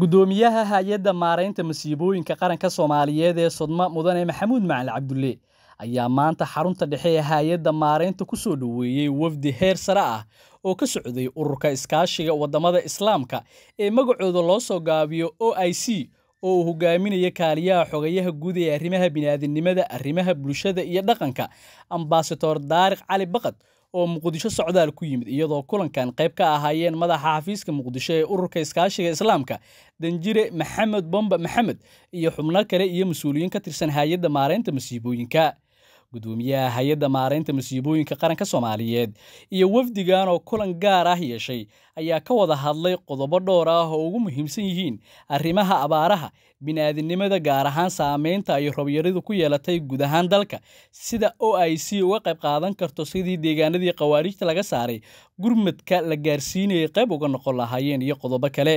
gudoomiyaha hay-adda maaraynta masiibooyinka qaranka soomaaliyeed ee sodma mudane maxamuud macali cabdulle ayaa maanta xarunta dhexe ee hay-adda maaraynta ku soo dhoweeyey wafdi heer sare ah oo ka socday ururka iskaashiga waddamada islaamka ee magacooda loo soo gaabiyo o i c oo uu hogaaminaya kaaliyaha xogayaha guud ee arrimaha bini'aadinimada arrimaha bulshada iyo dhaqanka ambasador daariq cali baqad oo muqdisho socdaal ku yimid iyadoo kulankan qayb ka ahaayeen madaxa xafiiska muqdisho ee ururka iskaashiga islaamka danjire maxamed bomba maxamed iyo xubno kale iyo mas-uuliyiin ka tirsan hay-adda maareynta masiibooyinka gudoomiyaha hay-adda maaraynta masiibooyinka qaranka soomaaliyeed iyo wafdigan oo kulan gaar ah yeeshay ayaa ka wada hadlay qodobo dhowr ah oo ugu muhiimsan yihiin arrimaha abaaraha bini'aadinimada gaar ahaan saamaynta ay robyaridu ku yeelatay guud ahaan dalka sida o i c uga qayb qaadan karto sidii deegaanadii khawaariijta laga saaray gurmadka la gaarsiinayay qayb uga noqon lahaayeen iyo qodobo kale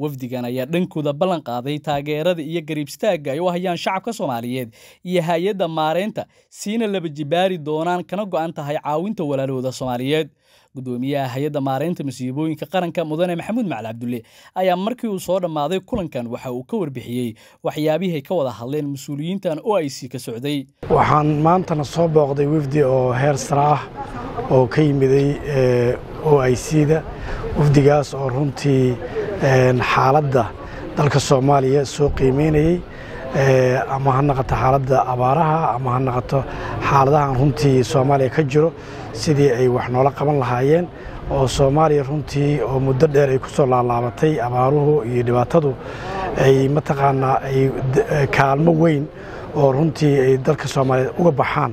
wafdigan ayaa dhankooda ballan qaaday taageerada iyo gariibstaagga ay u hayaan shacabka soomaaliyeed iyo hay-adda maareynta siina laba jibaari doonaan kana go'an tahay caawinta walaalooda soomaaliyeed gudoomiyaha hay-adda maareynta masiibooyinka qaranka mudane maxamuud macali cabdulle ayaa markii uu soo dhammaaday kulankan waxa uu ka warbixiyey waxyaabihiay ka wada hadleen mas-uuliyiintan o ic ka socday waxaan maantana soo booqday wafdi oo heer sara ah oo ka yimiday eh, o ic da wafdigaas oo runtii xaaladda dalka soomaaliya soo qiimeynayey eh, ama ha noqoto xaaladda abaaraha ama ha noqoto xaaladahan runtii soomaaliya ka jiro sidii ay wax noola qaban lahaayeen oo soomaaliya runtii oo muddo dheer ay ku soo laalaabatay abaaruhu iyo dhibaatadu ay mataqaanaa ay eh, kaalmo weyn oo runtii ay dalka soomaaliyeed uga baxaan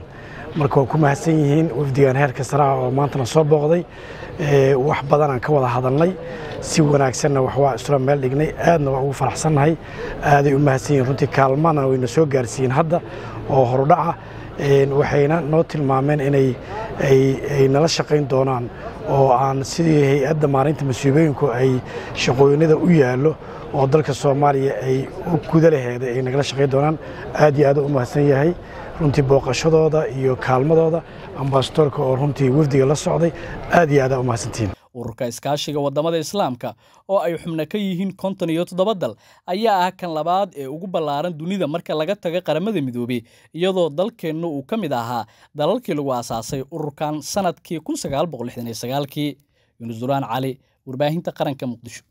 marka waa ku mahadsan yihiin wafdigan heerka saraha oo maantana soo booqday wax badanaan ka wada hadalnay si wanaagsanna waxwaa isla meel dhignay aadna waa ugu faraxsannahay aaday u mahadsan yihiin runtii kaalmana wayna soo gaarsiiyeen hadda oo horudhaca waxayna noo tilmaameen inay ay nala shaqayn doonaan oo aan sidii hay-adda maalinta masiibooyinku ay shaqooyinada u yaallo oo dalka soomaaliya ay u gudalaheeda ay nagala shaqay doonaan aad iyo aad u mahadsan yahay runtii booqashadooda iyo kaalmadooda ambasadoorka oo runtii wafdiga la socday aad iyo aad aa u mahadsantiin ururka iskaashiga wadamada islaamka oo ay xubno ka yihiin konton iyo toddoba dal ayaa ah kan labaad ee ugu ballaaran dunida marka laga taga qaramada midoobey iyadoo dalkeenna uu ka mid ahaa dalalkii lagu aasaasay ururkan sannadkii kun sagaal boqol lixdan iyo sagaalkii yunus duraan cali warbaahinta qaranka muqdisho